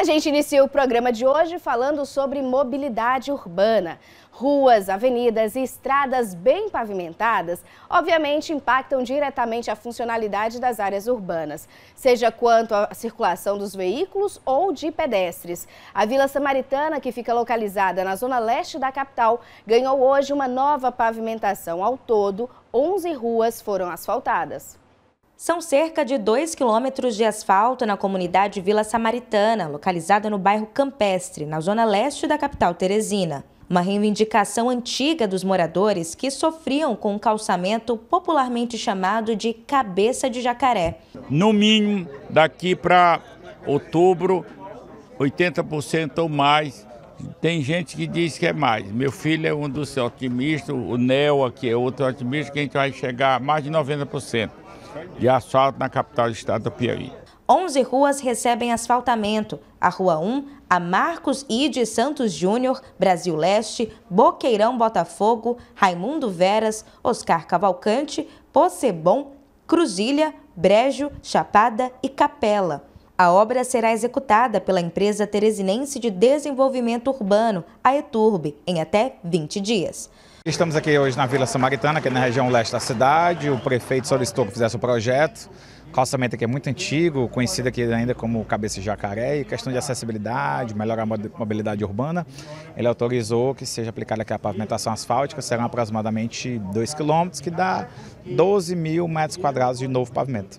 A gente inicia o programa de hoje falando sobre mobilidade urbana. Ruas, avenidas e estradas bem pavimentadas, obviamente, impactam diretamente a funcionalidade das áreas urbanas, seja quanto à circulação dos veículos ou de pedestres. A Vila Samaritana, que fica localizada na zona leste da capital, ganhou hoje uma nova pavimentação. Ao todo, 11 ruas foram asfaltadas. São cerca de 2 quilômetros de asfalto na comunidade Vila Samaritana, localizada no bairro Campestre, na zona leste da capital Teresina. Uma reivindicação antiga dos moradores que sofriam com um calçamento popularmente chamado de cabeça de jacaré. No mínimo, daqui para outubro, 80% ou mais tem gente que diz que é mais. Meu filho é um dos otimistas, o Neo aqui é outro otimista, que a gente vai chegar a mais de 90% de asfalto na capital do estado do Piauí. 11 ruas recebem asfaltamento. A Rua 1, a Marcos Ide Santos Júnior, Brasil Leste, Boqueirão Botafogo, Raimundo Veras, Oscar Cavalcante, Possebon, Cruzilha, Brejo, Chapada e Capela. A obra será executada pela empresa teresinense de desenvolvimento urbano, a Eturbe, em até 20 dias. Estamos aqui hoje na Vila Samaritana, que é na região leste da cidade. O prefeito solicitou que fizesse o projeto. O calçamento aqui é muito antigo, conhecido aqui ainda como Cabeça Jacaré, e questão de acessibilidade, melhorar a mobilidade urbana. Ele autorizou que seja aplicada aqui a pavimentação asfáltica, serão aproximadamente 2 quilômetros, que dá 12 mil metros quadrados de novo pavimento.